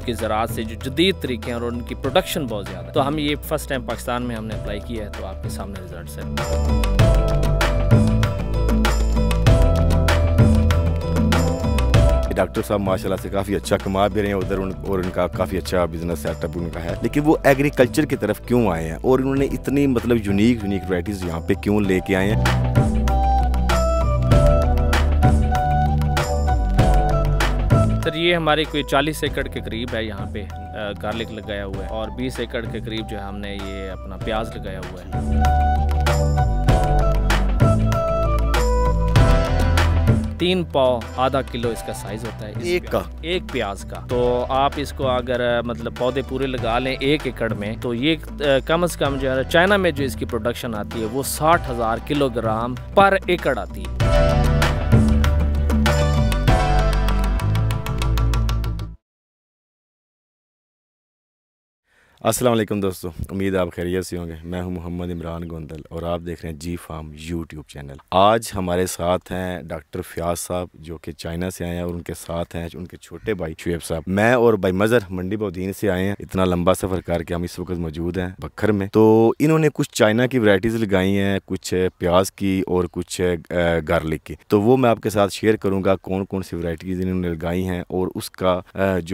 उनकी ज़रात से जो जदीद तरीके हैं और उनकी प्रोडक्शन बहुत ज़्यादा है तो हम ये फर्स्ट टाइम पाकिस्तान में हमने अप्लाई किया है तो आपके सामने रिजल्ट है डॉक्टर साहब माशाल्लाह से काफ़ी अच्छा कमा भी रहे हैं उधर उन, और उनका काफ़ी अच्छा बिजनेस सेटअप उनका है लेकिन वो एग्रीकल्चर की तरफ क्यों आए हैं और उन्होंने इतनी मतलब यूनिक यूनिक वराइटीज़ यहाँ पे क्यों लेके आए हैं ये हमारे कोई चालीस एकड़ के करीब है यहाँ पे गार्लिक लगाया हुआ है और बीस एकड़ के करीब जो है हमने ये अपना प्याज लगाया हुआ है तीन पाव आधा किलो इसका साइज होता है एक का एक प्याज का तो आप इसको अगर मतलब पौधे पूरे लगा लें एक एकड़ में तो ये कम से कम जो है चाइना में जो इसकी प्रोडक्शन आती है वो साठ हजार किलोग्राम पर एकड़ आती है अस्सलाम वालेकुम दोस्तों उम्मीद आप खैरियत से होंगे मैं हूं मोहम्मद इमरान गोंदल और आप देख रहे हैं जी फार्म यूट्यूब चैनल आज हमारे साथ हैं डॉक्टर फ्याज साहब जो कि चाइना से आए हैं और उनके साथ हैं उनके छोटे भाई शुएब साहब मैं और भाई मज़र मंडी बहुद्दीन से आए हैं इतना लंबा सफ़र करके हम इस वक्त मौजूद हैं बखर में तो इन्होंने कुछ चाइना की वरायटीज़ लगाई हैं कुछ प्याज की और कुछ गार्लिक की तो वो मैं आपके साथ शेयर करूँगा कौन कौन सी वरायटीज इन्होंने लगाई हैं और उसका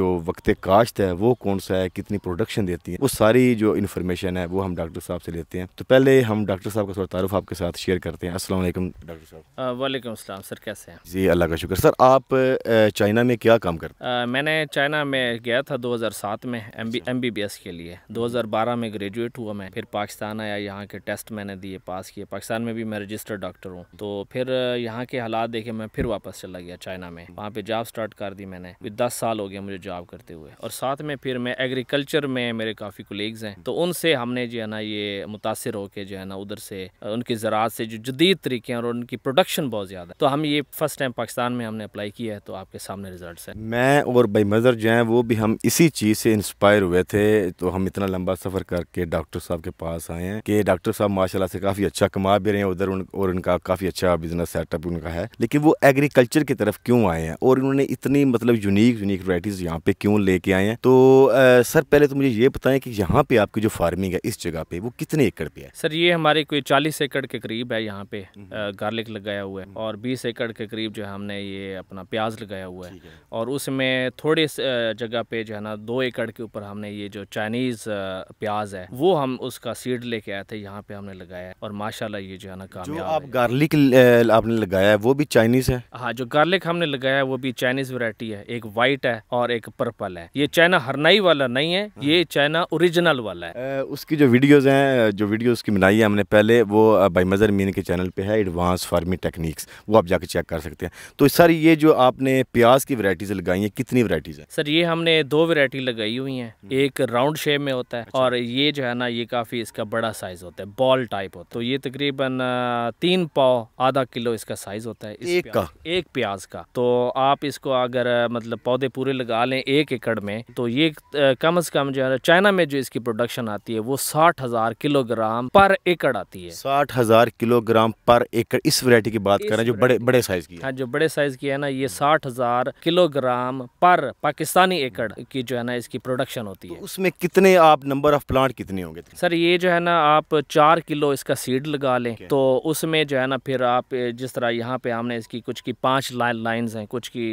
जो वक्त काश्त है वो कौन सा है कितनी प्रोडक्शन देती है है वो सारी जो इन्फॉर्मेशन है वो हम डॉक्टर साहब से लेते हैं तो पहले हम डॉक्टर साहब का थोड़ा तारुफ आपके साथ शेयर करते हैं असल डॉक्टर साहब वालेकुम सर कैसे हैं जी अल्लाह का शुक्र सर आप चाइना में क्या काम करते हैं मैंने चाइना में गया था दो में एम बी अच्छा। के लिए दो में ग्रेजुएट हुआ मैं फिर पाकिस्तान आया यहाँ के टेस्ट मैंने दिए पास किए पाकिस्तान में भी मैं रजिस्टर्ड डॉक्टर हूँ तो फिर यहाँ के हालात देखे मैं फिर वापस चला गया चाइना में वहाँ पे जॉब स्टार्ट कर दी मैंने दस साल हो गया मुझे जॉब करते हुए और साथ में फिर मैं एग्रीकल्चर में मेरे काफ़ी कोलीग्स हैं हम्म। तो उनसे हमने जो है ना ये मुतासर होकर जो है ना उधर से उनके ज़रात से जो जदीद तरीके हैं और उनकी प्रोडक्शन बहुत ज़्यादा तो हम ये फर्स्ट टाइम पाकिस्तान में हमने अप्लाई किया है तो आपके सामने रिजल्ट है मैं और भाई मज़र जो हैं वो भी हम इसी चीज़ से इंस्पायर हुए थे तो हम इतना लंबा सफ़र करके डॉक्टर साहब के पास आए हैं कि डॉक्टर साहब माशाला से काफ़ी अच्छा कमा भी रहे हैं उधर उन, और उनका काफ़ी अच्छा बिजनेस सेटअप उनका है लेकिन वो एग्रीकल्चर की तरफ क्यों आए हैं और उन्होंने इतनी मतलब यूनिक यूनिक वराइटीज़ यहाँ पे क्यों लेके आए हैं तो सर पहले तो मुझे ये बताएं बताएं कि यहाँ पे आपकी जो फार्मिंग है इस जगह पे वो कितने एकड़ पे है सर ये हमारे कोई चालीस एकड़ के करीब है यहाँ पे गार्लिक हम्म। लगाया हुआ है हम्म। और बीस एकड़ के करीब जो हमने ये अपना प्याज लगाया हुआ है और उसमें थोड़े जगह पे जो है ना दो एकड़ के ऊपर हमने ये जो चाइनीज प्याज है वो हम उसका सीड लेके आए थे यहाँ पे हमने लगाया और माशाला ये जो है ना कामयाब आप गार्लिक आपने लगाया है वो भी चाइनीज है हाँ जो गार्लिक हमने लगाया है वो भी चाइनीज वरायटी है एक व्हाइट है और एक पर्पल है ये चाइना हरनाई वाला नहीं है हाँ। ये चाइना हाँ ओरिजिनल वाला है उसकी जो वीडियोस हैं जो वीडियो उसकी बनाई है हमने पहले वो भाई मज़र मीन के चैनल पे है एडवांस फार्मिंग टेक्निक्स वो आप जाके चेक कर सकते हैं तो सर ये जो आपने प्याज की वरायटीज लगाई है कितनी वरायटीज है सर ये हमने दो वरायटी लगाई हुई है हम्म। एक राउंड शेप में होता है अच्छा। और ये जो है ना ये काफ़ी इसका बड़ा साइज़ होता है बॉल टाइप होता है तो ये तकरीबन तीन पाओ आधा किलो इसका साइज़ होता है एक का एक प्याज का तो आप इसको अगर मतलब पौधे पूरे लगा लें एक एकड़ में तो ये कम अज़ कम जो है चाइना हरियाणा में जो इसकी प्रोडक्शन आती है वो साठ हजार किलोग्राम पर एकड़ आती है साठ हजार किलोग्राम पर एकड़ इस वरायटी की बात करें जो बड़े बड़े साइज की है। हाँ जो बड़े साइज की है ना ये साठ हजार किलोग्राम पर पाकिस्तानी एकड़ की जो है ना इसकी प्रोडक्शन होती है तो उसमें कितने आप नंबर ऑफ प्लांट कितने होंगे सर ये जो है ना आप चार किलो इसका सीड लगा लें तो उसमें जो है ना फिर आप जिस तरह यहाँ पे हमने इसकी कुछ की पांच लाइन है कुछ की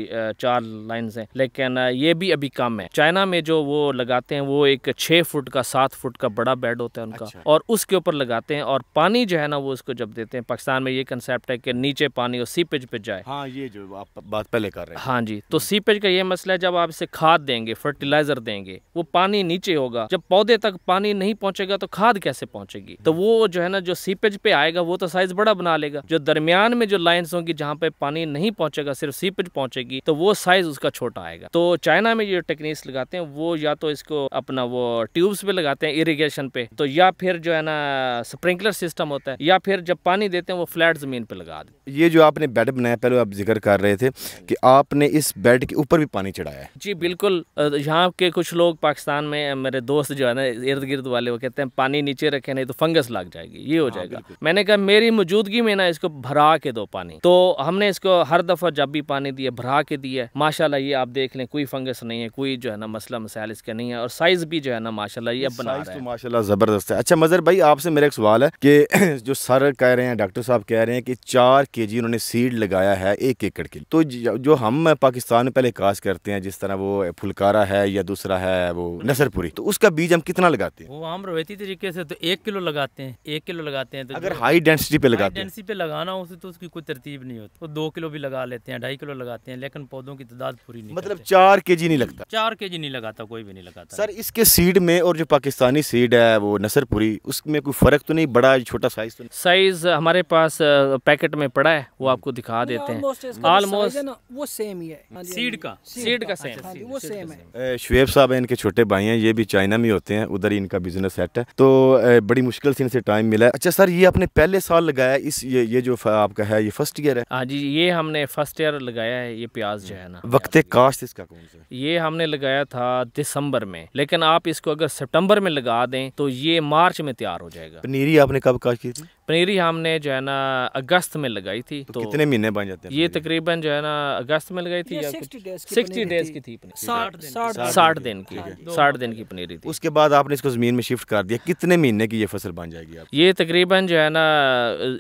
चार लाइन है लेकिन ये भी अभी कम है चाइना में जो वो लगाते हैं वो एक छः फुट का सात फुट का बड़ा बेड होता है उनका अच्छा। और उसके ऊपर लगाते हैं और पानी जो है ना वो उसको जब देते हैं पाकिस्तान में ये कंसेप्ट है कि नीचे पानी और सीपेज पे जाए हाँ ये जो आप बात पहले कर रहे हैं हाँ जी तो सीपेज हम्म। का ये मसला है जब आप इसे खाद देंगे फर्टिलाइजर देंगे वो पानी नीचे होगा जब पौधे तक पानी नहीं पहुंचेगा तो खाद कैसे पहुंचेगी तो वो जो है ना जो सीपेज पे आएगा वो तो साइज बड़ा बना लेगा जो दरमियान में जो लाइन्स होंगी जहाँ पे पानी नहीं पहुंचेगा सिर्फ सीपेज पहुंचेगी तो वो साइज उसका छोटा आएगा तो चाइना में जो टेक्निक्स लगाते हैं वो या तो इसको अपना वो ट्यूब्स पे लगाते हैं इरिगेशन पे तो या फिर जो है ना स्प्रिंकलर सिस्टम होता है या फिर जब पानी देते हैं वो फ्लैट ज़मीन पे लगा देते ये जो आपने बेड बनाया पहले आप जिक्र कर रहे थे कि आपने इस बेड के ऊपर भी पानी चढ़ाया जी बिल्कुल यहाँ के कुछ लोग पाकिस्तान में मेरे दोस्त जो है ना इर्द गिर्द वाले वो कहते हैं पानी नीचे रखे नहीं तो फंगस लग जाएगी ये हो हाँ, जाएगा मैंने कहा मेरी मौजूदगी में ना इसको भरा के दो पानी तो हमने इसको हर दफ़ा जब भी पानी दिया भरा के दिया माशाला ये आप देख लें कोई फंगस नहीं है कोई जो है ना मसला मसाइल इसका नहीं है और साइज़ भी जो है खाना माशाल्लाह ये अब बना रहा है तो माशाल्लाह ज़बरदस्त है अच्छा मज़र भाई आपसे मेरा एक सवाल है कि जो सर कह रहे हैं डॉक्टर साहब कह रहे हैं कि चार के जी उन्होंने सीड लगाया है एक एकड़ के तो जो हम पाकिस्तान में पहले काश करते हैं जिस तरह वो फुलकारा है या दूसरा है वो नसरपुरी तो उसका बीज हम कितना लगाते हैं वो हम रवायती तरीके से तो एक किलो लगाते हैं एक किलो लगाते हैं तो अगर हाई डेंसिटी पे लगाते हैं डेंसिटी पे लगाना उसे तो उसकी कोई तरतीब नहीं होती वो दो किलो भी लगा लेते हैं ढाई किलो लगाते हैं लेकिन पौधों की तादाद पूरी नहीं मतलब चार के नहीं लगता चार के नहीं लगाता कोई भी नहीं लगाता सर इसके सीड सीड में और जो पाकिस्तानी सीड है वो नसरपुरी उसमें कोई फ़र्क तो नहीं बड़ा छोटा साइज़ तो साइज़ हमारे पास पैकेट में पड़ा है वो आपको दिखा देते हैं ऑलमोस्ट वो सेम ही है सीड हाँ हाँ का सीड का सेम हाँ वो सेम है शुएब साहब हैं इनके छोटे भाई हैं ये भी चाइना में होते हैं उधर ही इनका बिजनेस सेट है तो बड़ी मुश्किल से इनसे टाइम मिला है अच्छा सर ये आपने पहले साल लगाया इस ये ये जो आपका है ये फर्स्ट ईयर है हाँ जी ये हमने फर्स्ट ईयर लगाया है ये प्याज जो है ना वक्त काश्त इसका कौन सा ये हमने लगाया था दिसंबर में लेकिन आप इस इसको अगर सितंबर में लगा दें तो ये मार्च में तैयार हो जाएगा पनीरी आपने कब काश की थी पनीरी हमने जो है ना अगस्त में लगाई थी तो, तो कितने महीने बन जाते हैं ये तकरीबन जो है ना अगस्त में लगाई थी सिक्सटी डेज की थी साठ दिन की साठ दिन की पनीरी थी उसके बाद आपने इसको ज़मीन में शिफ्ट कर दिया कितने महीने की ये फसल बन जाएगी आप ये तकरीबन जो है ना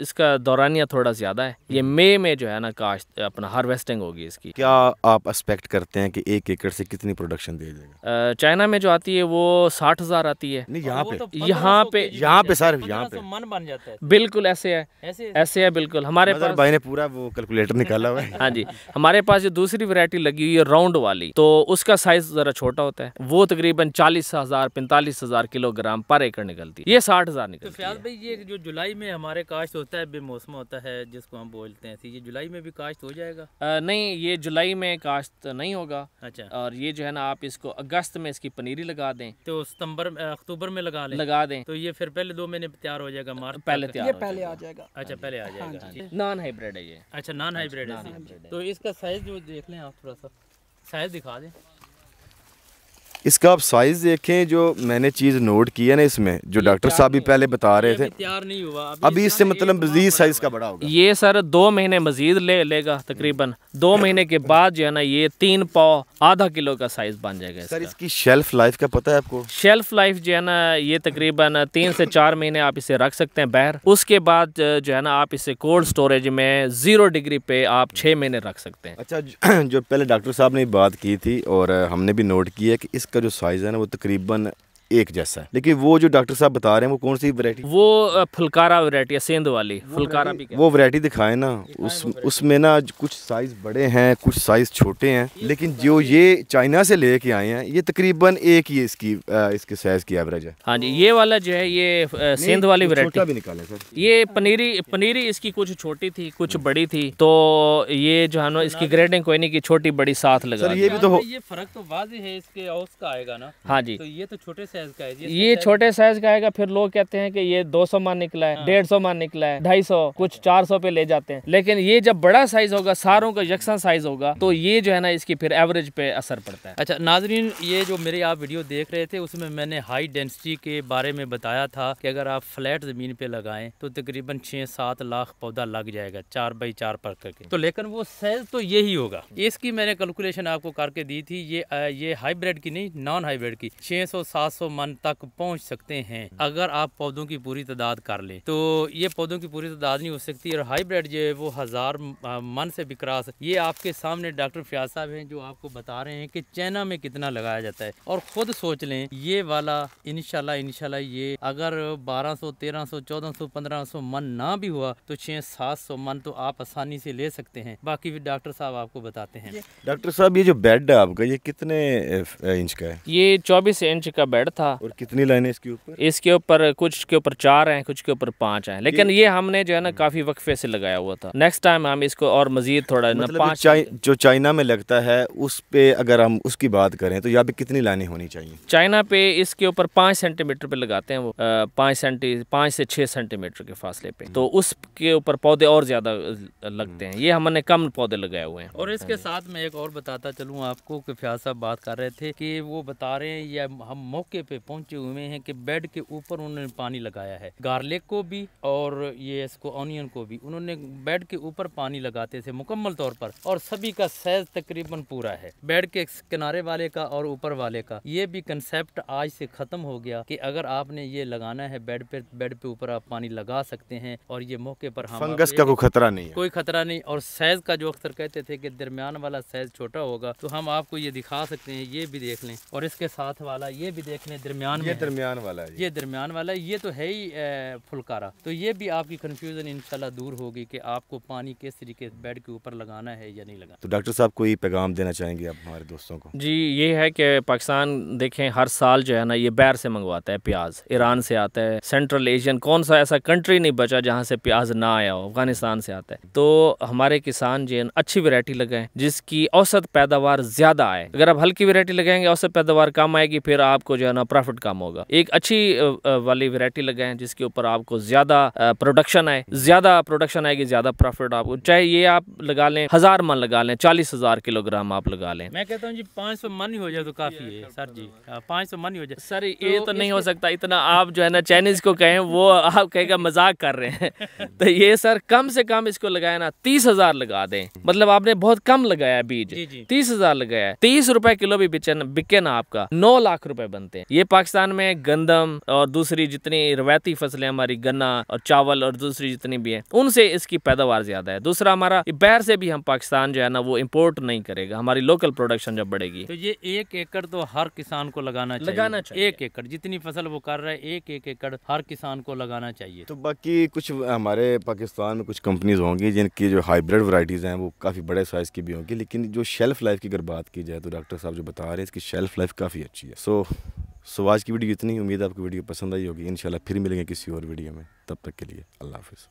इसका दौरानिया थोड़ा ज़्यादा है ये हम्म। मई में जो है ना काश्त अपना हार्वेस्टिंग होगी इसकी क्या आप एक्सपेक्ट करते हैं कि एक एकड़ से कितनी प्रोडक्शन दे जाएगा चाइना में जो आती है वो साठ आती है यहाँ पे तो यहाँ पे यहाँ पे सर यहाँ पे मन बन जाता है बिल्कुल ऐसे है ऐसे ऐसे है बिल्कुल हमारे पास भाई ने पूरा वो कैलकुलेटर निकाला हुआ है हाँ जी हमारे पास जो दूसरी वैरायटी लगी हुई है राउंड वाली तो उसका साइज ज़रा छोटा होता है वो तकरीबन चालीस हज़ार पैंतालीस हज़ार किलोग्राम पर एकड़ निकलती है ये साठ हज़ार तो निकलती भाई ये जो जुलाई में हमारे काश्त होता है बेमौसम होता है जिसको हम बोलते हैं तो ये जुलाई में भी काश्त हो जाएगा नहीं ये जुलाई में काश्त नहीं होगा अच्छा और ये जो है ना आप इसको अगस्त में इसकी पनीरी लगा दें तो सितंबर अक्टूबर में लगा लगा दें तो ये फिर पहले दो महीने तैयार हो जाएगा मार्च पहले तैयार ये पहले आ जाएगा अच्छा हाँ पहले आ हाँ जाएगा नॉन हाइब्रिड है ये अच्छा नॉन हाइब्रिड है तो इसका साइज जो देख लें आप थोड़ा सा साइज दिखा दें इसका आप साइज देखें जो मैंने चीज नोट की है ना इसमें जो डॉक्टर साहब भी पहले बता रहे थे तैयार नहीं हुआ अभी, अभी इससे मतलब मजीद साइज का बड़ा होगा ये सर दो महीने मजीद ले लेगा तकरीबन दो हम्म। महीने के बाद जो है ना ये तीन पाव आधा किलो का साइज बन जाएगा सर इसकी शेल्फ लाइफ का पता है आपको शेल्फ लाइफ जो है ना ये तकरीबन तीन से चार महीने आप इसे रख सकते हैं बाहर उसके बाद जो है ना आप इसे कोल्ड स्टोरेज में जीरो डिग्री पे आप छः महीने रख सकते हैं अच्छा जो पहले डॉक्टर साहब ने बात की थी और हमने भी नोट किया कि इसका जो साइज़ है ना वो तकरीबन एक जैसा है लेकिन वो जो डॉक्टर साहब बता रहे हैं वो कौन सी वरायटी वो फुलकारा वरायटी है सेंध वाली फुलकारा भी वो वरायटी दिखाए ना उस उसमें ना कुछ साइज बड़े हैं कुछ साइज छोटे हैं लेकिन तो जो ये चाइना से लेके आए हैं ये तकरीबन एक ही इसकी इसके साइज की एवरेज है हाँ जी ये वाला जो है ये सेंध वाली वरायटी भी निकाले सर ये पनीरी पनीरी इसकी कुछ छोटी थी कुछ हम्म। बड़ी थी तो ये जो है ना इसकी ग्रेडिंग कोई नहीं की छोटी बड़ी साथ लगा ये भी तो ये फर्क तो वाजी है इसके औस का आएगा ना हाँ जी तो ये तो छोटे से साइज का है ये छोटे साइज का आएगा फिर लोग कहते हैं कि ये 200 मान निकला है हाँ। डेढ़ सौ मान निकला है ढाई सौ कुछ चार सौ पे ले जाते हैं लेकिन ये जब बड़ा साइज होगा सारों का यकसा साइज होगा तो ये जो है ना इसकी फिर एवरेज पे असर पड़ता है अच्छा नाजरीन ये जो मेरे आप वीडियो देख रहे थे उसमें मैंने हाई डेंसिटी के बारे में बताया था कि अगर आप फ्लैट जमीन पे लगाएं तो तकरीबन छः सात लाख पौधा लग जाएगा चार बाई चार पर करके तो लेकिन वो सेल तो यही होगा इसकी मैंने कैलकुलेशन आपको करके दी थी ये ये हाईब्रिड की नहीं नॉन हाईब्रिड की छः सौ सात सौ मन तक पहुँच सकते हैं अगर आप पौधों की पूरी तादाद कर लें तो ये पौधों की पूरी तादाद नहीं हो सकती और हाईब्रिड जो है वो हज़ार मन से भी ये आपके सामने डॉक्टर फयाज साहब हैं जो आपको बता रहे हैं कि चाइना में कितना लगाया जाता है और ख़ुद सोच लें ये वाला इनशाला इनशाला ये अगर बारह सौ तेरह सौ चौदह सौ पंद्रह सौ मन ना भी हुआ तो छः सात सौ मन तो आप आसानी से ले सकते हैं बाकी भी डॉक्टर साहब आपको बताते हैं डॉक्टर साहब ये जो बेड है आपका ये कितने इंच का है ये चौबीस इंच का बेड था और कितनी लाइनें इसके ऊपर इसके ऊपर कुछ के ऊपर चार हैं कुछ के ऊपर पाँच हैं लेकिन ये हमने जो है ना काफ़ी वक्फे से लगाया हुआ था नेक्स्ट टाइम हम इसको और मजीद थोड़ा मतलब पाँच चाइ, जो चाइना में लगता है उस पे अगर हम उसकी बात करें तो यहाँ पे कितनी लाइने होनी चाहिए चाइना पे इसके ऊपर पाँच सेंटीमीटर पे लगाते हैं वो पाँच सेंटी पाँच से छह सेंटीमीटर के फासले पे तो हम्म। उसके ऊपर पौधे और ज़्यादा लगते हैं हम्म। ये हमने कम पौधे लगाए हुए हैं और इसके हाँ साथ में एक और बताता चलूँ आपको कि फ्याज साहब बात कर रहे थे कि वो बता रहे हैं या हम मौके पे पहुंचे हुए हैं कि बेड के ऊपर उन्होंने पानी लगाया है गार्लिक को भी और ये इसको ऑनियन को भी उन्होंने बेड के ऊपर पानी लगाते थे मुकम्मल तौर पर और सभी का साइज तकरीबन पूरा है बेड के किनारे वाले का और ऊपर वाले का ये भी कंसेप्ट आज से ख़त्म हो गया कि अगर आपने ये लगाना है बेड पे बेड पे ऊपर आप पानी लगा सकते हैं और ये मौके पर हम फंगस का कोई खतरा नहीं है कोई खतरा नहीं और साइज का जो अक्सर कहते थे कि दरमियान वाला साइज छोटा होगा तो हम आपको ये दिखा सकते हैं ये भी देख लें और इसके साथ वाला ये भी देख लें ये दरमियान ये दरमियान वाला है ये दरमियान वाला ये तो है ही फुलकारा तो ये भी आपकी कन्फ्यूज़न इनशाला दूर होगी कि आपको पानी किस तरीके बेड के ऊपर लगाना है या नहीं लगाना तो डॉक्टर साहब कोई पैगाम देना चाहेंगे आप हमारे दोस्तों को जी ये है कि पाकिस्तान देखें हर साल जो है ना ये बैर से मंगवाता है प्याज ईरान से आता है सेंट्रल एशियन कौन सा ऐसा कंट्री नहीं बचा जहाँ से प्याज ना आया हो अफगानिस्तान से आता है तो हमारे किसान जो है अच्छी वेरायटी लगाए जिसकी औसत पैदावार ज़्यादा आए अगर आप हल्की वरायटी लगाएंगे औसत पैदावार कम आएगी फिर आपको जो है ना प्रॉफिट कम होगा एक अच्छी वाली वेराइटी लगाएं जिसके ऊपर आपको ज़्यादा प्रोडक्शन आए ज़्यादा प्रोडक्शन आएगी ज़्यादा प्रॉफिट आपको चाहे ये आप लगा लें हज़ार मन लगा लें चालीस हज़ार किलोग्राम आप लगा लें मैं कहता हूँ जी पाँच सौ मन ही हो जाए तो काफ़ी है सर जी हाँ, पाँच सौ मन ही हो जाए सर ये तो, तो नहीं हो सकता इतना आप जो है ना चाइनीज़ को कहें वो आप कहेगा मजाक कर रहे हैं तो ये सर कम से कम इसको लगाए ना तीस हज़ार लगा दें मतलब आपने बहुत कम लगाया बीज तीस हज़ार लगाया तीस रुपए किलो भी बिचन बिके ना आपका नौ लाख रुपए बनते हैं ये पाकिस्तान में गंदम और दूसरी जितनी रवायती फसलें हमारी गन्ना और चावल और दूसरी जितनी भी हैं उनसे इसकी पैदावार ज़्यादा है दूसरा हमारा बाहर से भी हम पाकिस्तान जो है ना वो इम्पोर्ट नहीं करेगा हमारी लोकल प्रोडक्शन जब बढ़ेगी तो ये एक एकड़ तो हर किसान को लगाना चाहिए लगाना चाहिए एक एकड़ जितनी फसल वो कर रहा है एक एक एकड़ हर किसान को लगाना चाहिए तो बाकी कुछ हमारे पाकिस्तान में कुछ कंपनीज होंगी जिनकी जो हाइब्रिड वराइटीज़ हैं वो काफ़ी बड़े साइज़ की भी होंगी लेकिन जो शेल्फ़ लाइफ की अगर बात की जाए तो डॉक्टर साहब जो बता रहे हैं इसकी शेल्फ़ लाइफ काफ़ी अच्छी है सो सो आज की वीडियो इतनी उम्मीद है आपको वीडियो पसंद आई होगी इन फिर मिलेंगे किसी और वीडियो में तब तक के लिए अल्लाह हाफिज़